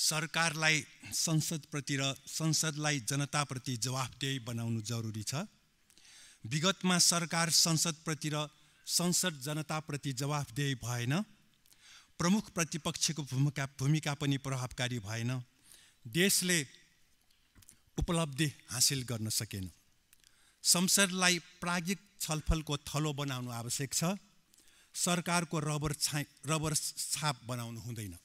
सरकारलाई संसदप्रति र संसदलाई जनताप्रति जवाफदेही बनाउनु जरुरी छ विगतमा सरकार संसदप्रति र संसद जनताप्रति जवाफदेही भएन प्रमुख प्रतिपक्षको भूमिका भूमिका पनि प्रभावकारी भएन देशले उपलब्धि हासिल गर्न सकेन संसदलाई प्रागिक छलफलको थलो बनाउनु आवश्यक छ सरकारको रबर छाइ रबर छाप बनाउनु हुँदैन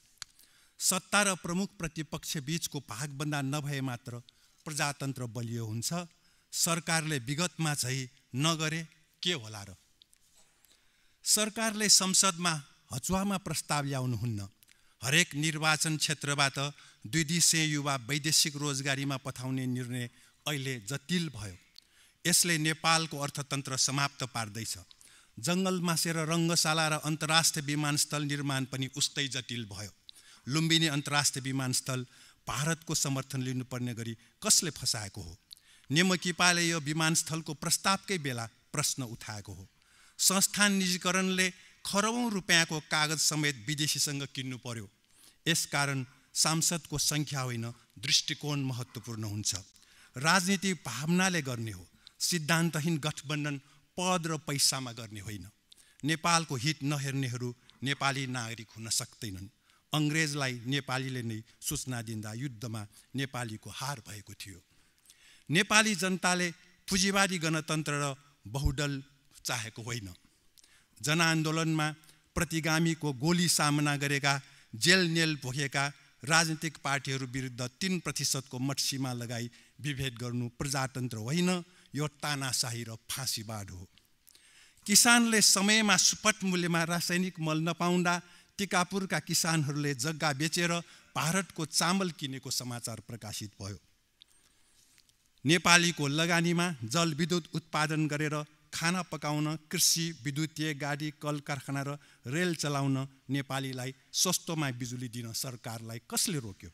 सत्ता र प्रमुख प्रतिपक्ष बिचको भागबन्दा नभए मात्र प्रजातन्त्र बलियो हुन्छ सरकारले विगतमा चाहिँ नगरे के होला र सरकारले संसदमा हचुवामा प्रस्ताव ल्याउनुहुन्न हरेक निर्वाचन क्षेत्रबाट दुई दिसे युवा वैदेशिक रोजगारीमा पठाउने निर्णय अहिले जटिल भयो यसले नेपालको अर्थतन्त्र समाप्त पार्दैछ जङ्गल मासेर रङ्गशाला र अन्तर्राष्ट्रिय विमानस्थल निर्माण पनि उस्तै जटिल भयो लुम्बिनी अन्तर्राष्ट्रिय विमानस्थल भारतको समर्थन लिनुपर्ने गरी कसले फसाएको हो नेमकिपाले यो विमानस्थलको प्रस्तावकै बेला प्रश्न उठाएको हो संस्थान निजीकरणले खरौँ रुपियाँको कागज समेत विदेशीसँग किन्नु पर्यो यसकारण सांसदको सङ्ख्या होइन दृष्टिकोण महत्त्वपूर्ण हुन्छ राजनीति भावनाले गर्ने हो सिद्धान्तहीन गठबन्धन पद र पैसामा गर्ने होइन नेपालको हित नहेर्नेहरू नेपाली नागरिक हुन सक्दैनन् अङ्ग्रेजलाई नेपालीले नै सूचना दिँदा युद्धमा नेपालीको हार भएको थियो नेपाली जनताले पुँजीवादी गणतन्त्र र बहुदल चाहेको होइन जनआन्दोलनमा प्रतिगामीको गोली सामना गरेका जेल नेल भोगेका राजनीतिक पार्टीहरू विरुद्ध तिन प्रतिशतको मटसीमा लगाई विभेद गर्नु प्रजातन्त्र होइन यो तानासाही र बाढ हो किसानले समयमा सुपट मूल्यमा रासायनिक मल नपाउँदा टिकापुरका किसानहरूले जग्गा बेचेर भारतको चामल किनेको समाचार प्रकाशित भयो नेपालीको लगानीमा जलविद्युत उत्पादन गरेर खाना पकाउन कृषि विद्युतीय गाडी कल कारखाना र रेल चलाउन नेपालीलाई सस्तोमा बिजुली दिन सरकारलाई कसले रोक्यो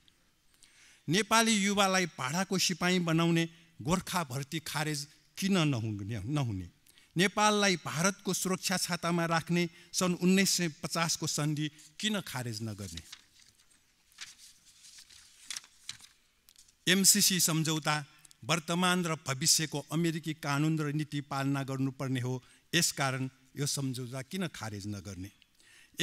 नेपाली युवालाई भाडाको सिपाही बनाउने गोर्खा भर्ती खारेज किन नहुने नहुने नेपाललाई भारतको सुरक्षा छातामा राख्ने सन् उन्नाइस सय पचासको सन्धि किन खारेज नगर्ने एमसिसी सम्झौता वर्तमान र भविष्यको अमेरिकी कानुन र नीति पालना गर्नुपर्ने हो यसकारण यो सम्झौता किन खारेज नगर्ने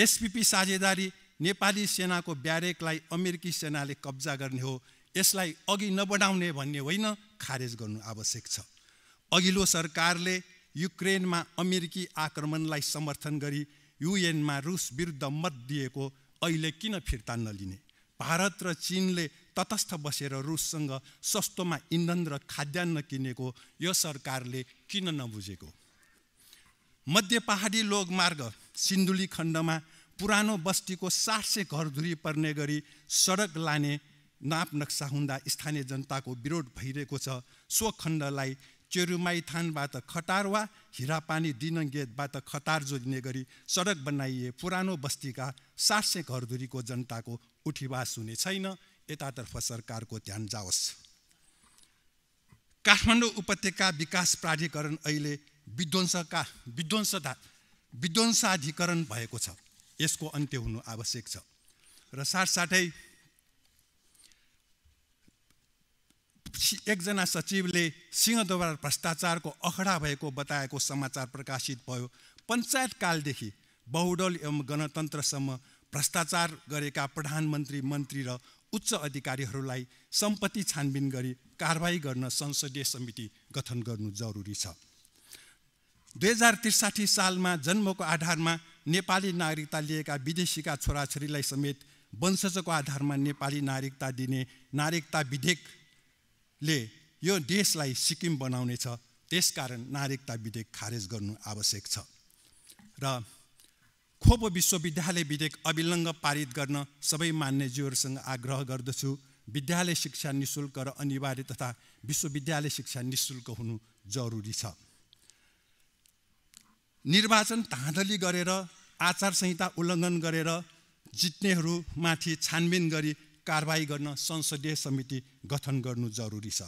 एसपिपी साझेदारी नेपाली सेनाको ब्यारेकलाई अमेरिकी सेनाले कब्जा गर्ने हो यसलाई अघि नबढाउने भन्ने होइन खारेज गर्नु आवश्यक छ अघिल्लो सरकारले युक्रेनमा अमेरिकी आक्रमणलाई समर्थन गरी युएनमा रुस विरुद्ध मत दिएको अहिले किन फिर्ता नलिने भारत र चिनले तटस्थ बसेर रुससँग सस्तोमा इन्धन र खाद्यान्न किनेको यो सरकारले किन नबुझेको मध्य पहाडी लोकमार्ग सिन्धुली खण्डमा पुरानो बस्तीको सात सय घरधुरी पर्ने गरी सडक लाने नाप नक्सा हुँदा स्थानीय जनताको विरोध भइरहेको छ सो खण्डलाई चेरुमाइथानबाट खटार वा हिरापानी गेटबाट खतार जोडिने गरी सडक बनाइए पुरानो बस्तीका सात सय घरधुरीको जनताको उठीवास हुने छैन यतातर्फ सरकारको ध्यान जाओस् काठमाडौँ उपत्यका विकास प्राधिकरण अहिले विध्वंसका विध्वंसता विध्वंसाधिकरण भएको छ यसको अन्त्य हुनु आवश्यक छ र साथसाथै एकजना सचिवले सिंहदरबार भ्रष्टाचारको अखडा भएको बताएको समाचार प्रकाशित भयो पञ्चायतकालदेखि बहुडल एवं गणतन्त्रसम्म भ्रष्टाचार गरेका प्रधानमन्त्री मन्त्री र उच्च अधिकारीहरूलाई सम्पत्ति छानबिन गरी कारवाही गर्न संसदीय समिति गठन गर्नु जरुरी छ दुई हजार त्रिसाठी सालमा जन्मको आधारमा नेपाली नागरिकता लिएका विदेशीका छोराछोरीलाई समेत वंशजको आधारमा नेपाली नागरिकता दिने नागरिकता विधेयक ले यो देशलाई सिक्किम बनाउनेछ त्यसकारण नागरिकता विधेयक खारेज गर्नु आवश्यक छ र खोप विश्वविद्यालय विधेयक अविलङ्ग पारित गर्न सबै मान्यज्यूहरूसँग आग्रह गर्दछु विद्यालय शिक्षा निशुल्क र अनिवार्य तथा विश्वविद्यालय शिक्षा निशुल्क हुनु जरुरी छ निर्वाचन धाँधली गरेर आचार संहिता उल्लङ्घन गरेर जित्नेहरूमाथि छानबिन गरी कारवाही गर्न संसदीय समिति गठन गर्नु जरुरी छ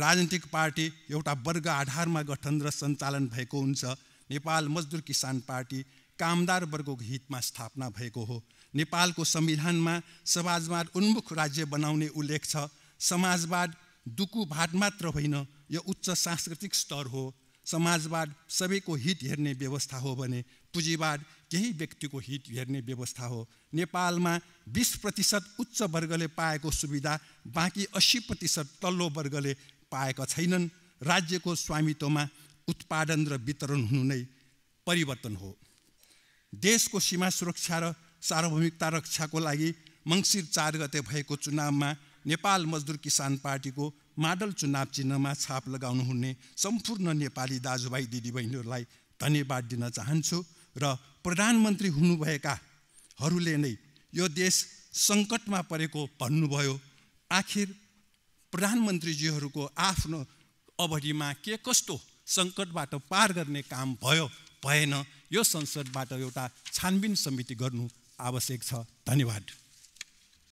राजनीतिक पार्टी एउटा वर्ग आधारमा गठन र सञ्चालन भएको हुन्छ नेपाल मजदुर किसान पार्टी कामदार वर्गको हितमा स्थापना भएको हो नेपालको संविधानमा समाजवाद उन्मुख राज्य बनाउने उल्लेख छ समाजवाद दुकु भाट मात्र होइन यो उच्च सांस्कृतिक स्तर हो समाजवाद सबैको हित हेर्ने व्यवस्था हो भने पुँजीवाद केही व्यक्तिको हित हेर्ने व्यवस्था हो नेपालमा बिस प्रतिशत उच्च वर्गले पाएको सुविधा बाँकी अस्सी प्रतिशत तल्लो वर्गले पाएका छैनन् राज्यको स्वामित्वमा उत्पादन र वितरण हुनु नै परिवर्तन हो देशको सीमा सुरक्षा र सार्वभौमिकता रक्षाको लागि मङ्सिर चार गते भएको चुनावमा नेपाल मजदुर किसान पार्टीको माडल चुनाव चिन्हमा छाप लगाउनुहुने सम्पूर्ण नेपाली दाजुभाइ दिदीबहिनीहरूलाई धन्यवाद दिन चाहन्छु र प्रधानमन्त्री हुनुभएकाहरूले नै यो देश सङ्कटमा परेको भन्नुभयो आखिर प्रधानमन्त्रीजीहरूको आफ्नो अवधिमा के कस्तो सङ्कटबाट पार गर्ने काम भयो भएन यो संसदबाट एउटा छानबिन समिति गर्नु आवश्यक छ धन्यवाद